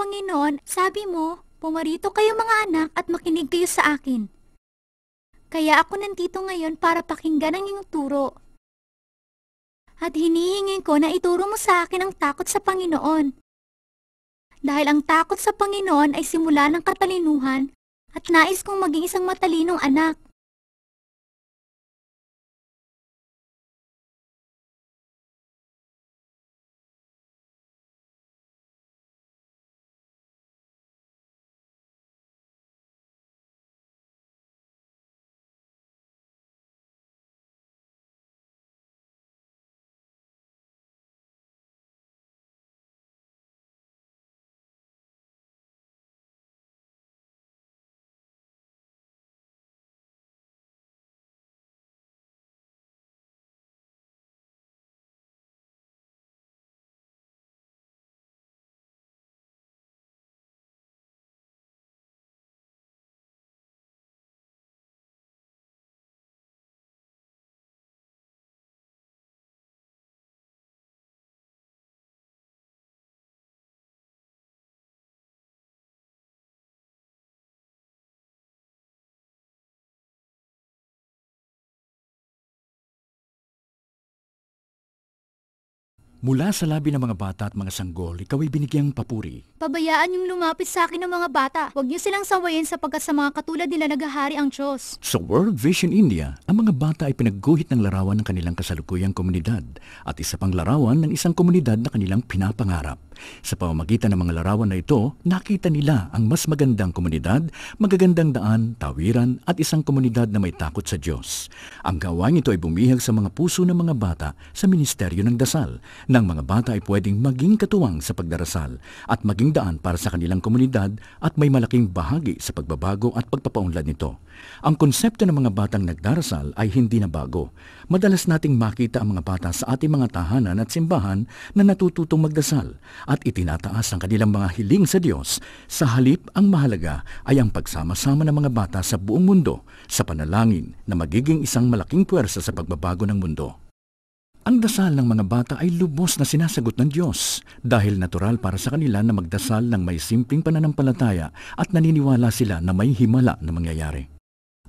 Panginoon, sabi mo, pumarito kayo mga anak at makinig kayo sa akin. Kaya ako nandito ngayon para pakinggan ang iyong turo. At hinihingi ko na ituro mo sa akin ang takot sa Panginoon. Dahil ang takot sa Panginoon ay simula ng katalinuhan at nais kong maging isang matalinong anak. Mula sa labi ng mga bata at mga sanggol, ikaw ay binigyang papuri. Pabayaan yung lumapit sa akin ng mga bata. Huwag niyo silang sawayin sapagkat sa mga katulad nila naghahari ang Diyos. Sa World Vision India, ang mga bata ay pinagguhit ng larawan ng kanilang kasalukuyang komunidad at isa pang larawan ng isang komunidad na kanilang pinapangarap. Sa pamamagitan ng mga larawan na ito, nakita nila ang mas magandang komunidad, magagandang daan, tawiran at isang komunidad na may takot sa Diyos. Ang gawain ito ay bumihag sa mga puso ng mga bata sa Ministeryo ng Dasal ng mga bata ay pwedeng maging katuwang sa pagdarasal at maging daan para sa kanilang komunidad at may malaking bahagi sa pagbabago at pagpapaunlad nito. Ang konsepto ng mga batang nagdarasal ay hindi na bago. Madalas nating makita ang mga bata sa ating mga tahanan at simbahan na natututong magdasal at itinataas ang kanilang mga hiling sa Diyos. Sa halip, ang mahalaga ay ang pagsama-sama ng mga bata sa buong mundo sa panalangin na magiging isang malaking puwersa sa pagbabago ng mundo. Ang dasal ng mga bata ay lubos na sinasagot ng Diyos dahil natural para sa kanila na magdasal ng may simpleng pananampalataya at naniniwala sila na may himala na mangyayari.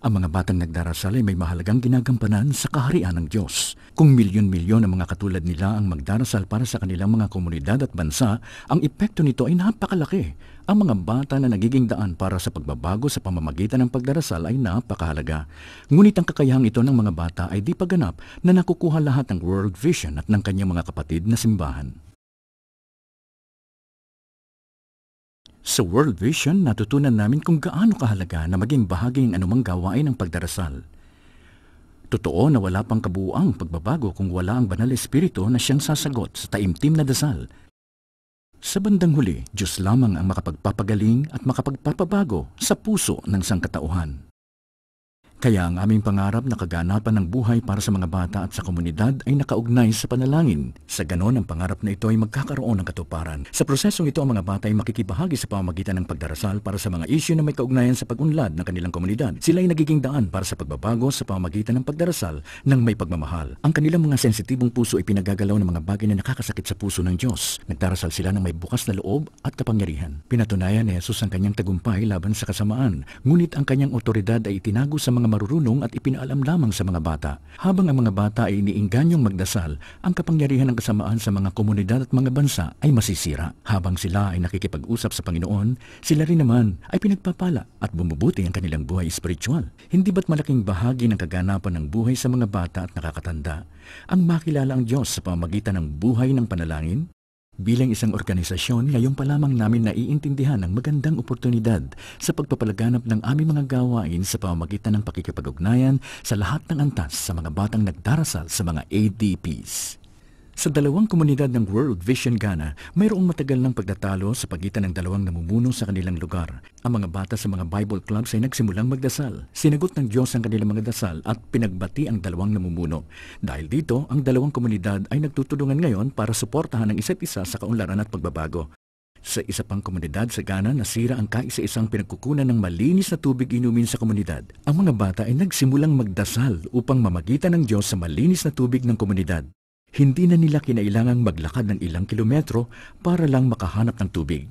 Ang mga batang nagdarasal ay may mahalagang ginagampanan sa kaharian ng Diyos. Kung milyon-milyon ang mga katulad nila ang magdarasal para sa kanilang mga komunidad at bansa, ang epekto nito ay napakalaki. Ang mga bata na nagiging daan para sa pagbabago sa pamamagitan ng pagdarasal ay napakahalaga. Ngunit ang kakayahang ito ng mga bata ay di paganap na nakukuha lahat ng world vision at ng kanyang mga kapatid na simbahan. Sa World Vision, natutunan namin kung gaano kahalaga na maging bahagi ng anumang gawain ng pagdarasal. Totoo na wala pang kabuuang pagbabago kung wala ang banal espiritu na siyang sasagot sa taimtim na dasal. Sa bandang huli, Diyos lamang ang makapagpapagaling at makapagpapabago sa puso ng sangkatauhan. Kaya ang aming pangarap na kaganapan ng buhay para sa mga bata at sa komunidad ay nakaugnay sa panalangin. Sa ganon, ang pangarap na ito ay magkakaroon ng katuparan. Sa prosesong ito, ang mga bata ay makikibahagi sa pamamagitan ng pagdarasal para sa mga isyu na may kaugnayan sa pagunlad ng kanilang komunidad. Sila ay nagiging daan para sa pagbabago sa pamamagitan ng pagdarasal ng may pagmamahal. Ang kanilang mga sensitibong puso ay pinagagalaw ng mga bagay na nakakasakit sa puso ng Diyos. Nagdarasal sila ng may bukas na loob at kapangyarihan. Pinatunayan ni Jesus ang kanyang tagumpay laban sa kasamaan, ngunit ang kanyang otoridad ay itinago sa mga marurunong at ipinaalam lamang sa mga bata, habang ang mga bata ay iniinganyong magdasal, ang kapangyarihan ng kasamaan sa mga komunidad at mga bansa ay masisira. Habang sila ay nakikipag-usap sa Panginoon, sila rin naman ay pinagpapala at bumubuti ang kanilang buhay espiritual. Hindi ba't malaking bahagi ng kaganapan ng buhay sa mga bata at nakakatanda ang makilala ang Diyos sa pamagitan ng buhay ng panalangin? Bilang isang organisasyon, ngayon pa lamang namin naiintindihan ang magandang oportunidad sa pagpapalaganap ng aming mga gawain sa pamamagitan ng pakikipag-ugnayan sa lahat ng antas sa mga batang nagdarasal sa mga ADPs. Sa dalawang komunidad ng World Vision Ghana, mayroong matagal ng pagtatalo sa pagitan ng dalawang namumuno sa kanilang lugar. Ang mga bata sa mga Bible clubs ay nagsimulang magdasal. Sinagot ng Diyos ang kanilang mga dasal at pinagbati ang dalawang namumuno. Dahil dito, ang dalawang komunidad ay nagtutulungan ngayon para suportahan ang isa't isa sa kaunlaran at pagbabago. Sa isa pang komunidad sa Ghana, nasira ang kaisa-isang pinagkukunan ng malinis na tubig inumin sa komunidad. Ang mga bata ay nagsimulang magdasal upang mamagitan ng Diyos sa malinis na tubig ng komunidad. Hindi na nila kinailangang maglakad ng ilang kilometro para lang makahanap ng tubig.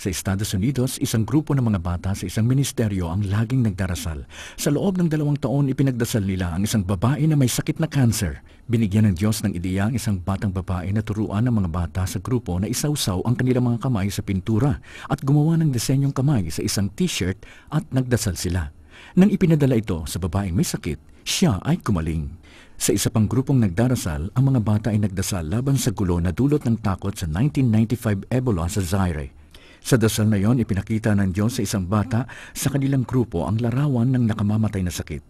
Sa Estados Unidos, isang grupo ng mga bata sa isang ministeryo ang laging nagdarasal. Sa loob ng dalawang taon, ipinagdasal nila ang isang babae na may sakit na cancer. Binigyan ng Diyos ng ideya ang isang batang babae na turuan ng mga bata sa grupo na isawsaw ang kanilang mga kamay sa pintura at gumawa ng disenyong kamay sa isang t-shirt at nagdasal sila. Nang ipinadala ito sa babaeng may sakit, siya ay kumaling. Sa isa pang grupong nagdarasal, ang mga bata ay nagdasal laban sa gulo na dulot ng takot sa 1995 Ebola sa Zaire. Sa dasal na yon, ipinakita ng Diyos sa isang bata sa kanilang grupo ang larawan ng nakamamatay na sakit.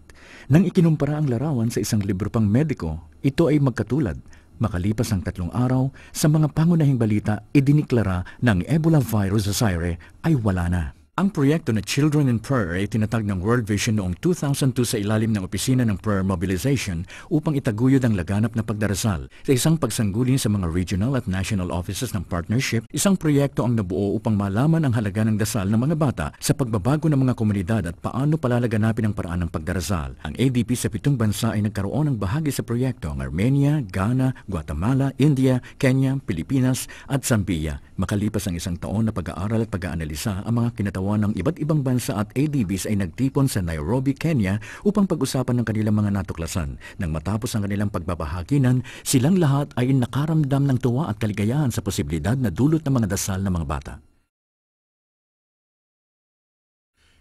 Nang ikinumpara ang larawan sa isang libro pang mediko, ito ay magkatulad. Makalipas ang tatlong araw, sa mga pangunahing balita, idiniklara ng Ebola virus sa Zaire ay wala na. Ang proyekto na Children in Prayer ay tinatag ng World Vision noong 2002 sa ilalim ng opisina ng prayer mobilization upang itaguyod ang laganap na pagdarasal. Sa isang pagsanggulin sa mga regional at national offices ng partnership, isang proyekto ang nabuo upang malaman ang halaga ng dasal ng mga bata sa pagbabago ng mga komunidad at paano palalaganapin ang paraan ng pagdarasal. Ang ADP sa pitong bansa ay nagkaroon ng bahagi sa proyekto ang Armenia, Ghana, Guatemala, India, Kenya, Pilipinas at Zambia. Makalipas ang isang taon na pag-aaral at pag-aanalisa ang mga kinatawan manggagawa ng iba't ibang bansa at ADBs ay nagtipon sa Nairobi, Kenya upang pag-usapan ng kanilang mga natuklasan. Nang matapos ang kanilang pagbabahaginan, silang lahat ay nakaramdam ng tuwa at kaligayahan sa posibilidad na dulot ng mga dasal ng mga bata.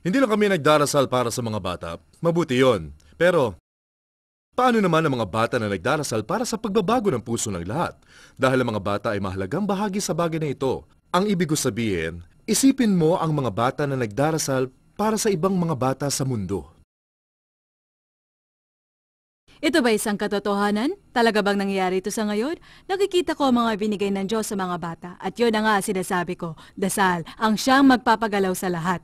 Hindi lang kami nagdarasal para sa mga bata. Mabuti yon. Pero, paano naman ang mga bata na nagdarasal para sa pagbabago ng puso ng lahat? Dahil ang mga bata ay mahalagang bahagi sa bagay na ito. Ang ibig ko sabihin Isipin mo ang mga bata na nagdarasal para sa ibang mga bata sa mundo. Ito ba isang katotohanan? Talaga bang nangyayari ito sa ngayon? Nakikita ko ang mga binigay ng Diyos sa mga bata at yun na nga sinasabi ko, dasal, ang siyang magpapagalaw sa lahat.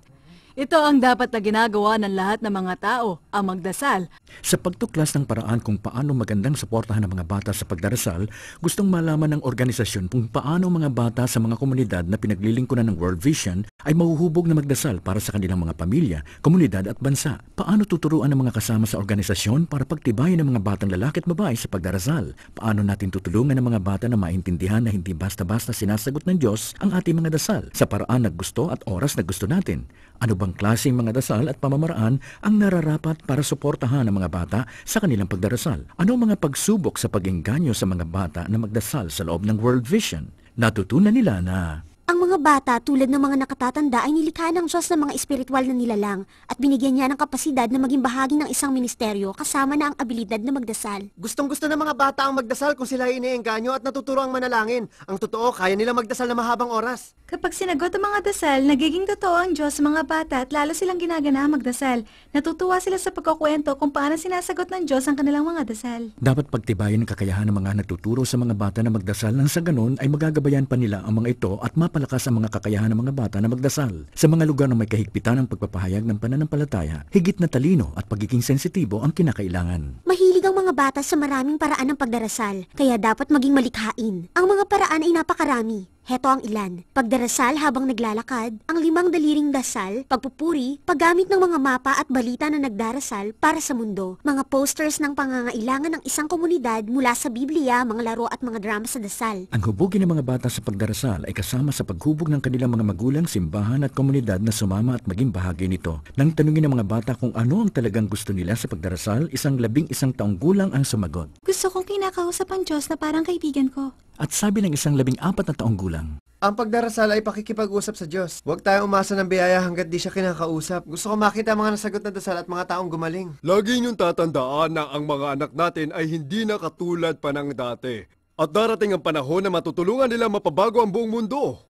Ito ang dapat na ginagawa ng lahat ng mga tao, ang magdasal. Sa pagtuklas ng paraan kung paano magandang suportahan ng mga bata sa pagdarasal, gustong malaman ng organisasyon kung paano mga bata sa mga komunidad na pinaglilingkuran ng World Vision ay mahuhubog na magdasal para sa kanilang mga pamilya, komunidad at bansa. Paano tuturuan ng mga kasama sa organisasyon para pagtibayin ng mga batang lalaki at babae sa pagdarasal? Paano natin tutulungan ng mga bata na maintindihan na hindi basta-basta sinasagot ng Diyos ang ating mga dasal sa paraan na gusto at oras na gusto natin? Ano ibang klasing mga dasal at pamamaraan ang nararapat para suportahan ang mga bata sa kanilang pagdarasal. Ano mga pagsubok sa pagengganyo sa mga bata na magdasal sa loob ng World Vision? Natutunan nila na ang mga bata tulad ng mga nakatatanda ay nilikha ng Diyos ng mga espiritual na nilalang at binigyan niya ng kapasidad na maging bahagi ng isang ministeryo kasama na ang abilidad na magdasal. Gustong gusto ng mga bata ang magdasal kung sila ay iniengganyo at natuturo ang manalangin. Ang totoo, kaya nila magdasal na mahabang oras. Kapag sinagot ang mga dasal, nagiging totoo ang Diyos sa mga bata at lalo silang ginagana magdasal. Natutuwa sila sa pagkukwento kung paano sinasagot ng Diyos ang kanilang mga dasal. Dapat pagtibayin ang kakayahan ng mga nagtuturo sa mga bata na magdasal nang sa ganon ay magagabayan pa nila ang mga ito at map pinapalakas ang mga kakayahan ng mga bata na magdasal sa mga lugar na may kahigpitan ng pagpapahayag ng pananampalataya, higit na talino at pagiging sensitibo ang kinakailangan. Mahilig ang mga bata sa maraming paraan ng pagdarasal, kaya dapat maging malikhain. Ang mga paraan ay napakarami. Heto ang ilan. Pagdarasal habang naglalakad, ang limang daliring dasal, pagpupuri, paggamit ng mga mapa at balita na nagdarasal para sa mundo, mga posters ng pangangailangan ng isang komunidad mula sa Biblia, mga laro at mga drama sa dasal. Ang hubugin ng mga bata sa pagdarasal ay kasama sa paghubog ng kanilang mga magulang, simbahan at komunidad na sumama at maging bahagi nito. Nang tanungin ng mga bata kung ano ang talagang gusto nila sa pagdarasal, isang labing isang taong gulang ang sumagot. Gusto kong kinakausap ang Diyos na parang kaibigan ko at sabi ng isang labing apat na taong gulang. Ang pagdarasal ay pakikipag-usap sa Diyos. Huwag tayong umasa ng biyaya hanggat di siya kinakausap. Gusto ko makita ang mga nasagot na dasal at mga taong gumaling. Lagi niyong tatandaan na ang mga anak natin ay hindi na katulad pa ng dati. At darating ang panahon na matutulungan nila mapabago ang buong mundo.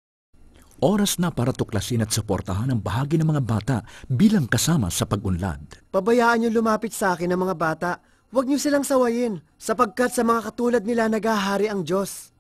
Oras na para tuklasin at suportahan ang bahagi ng mga bata bilang kasama sa pag-unlad. Pabayaan niyo lumapit sa akin ang mga bata. Huwag niyo silang sawayin, sapagkat sa mga katulad nila nagahari ang Diyos.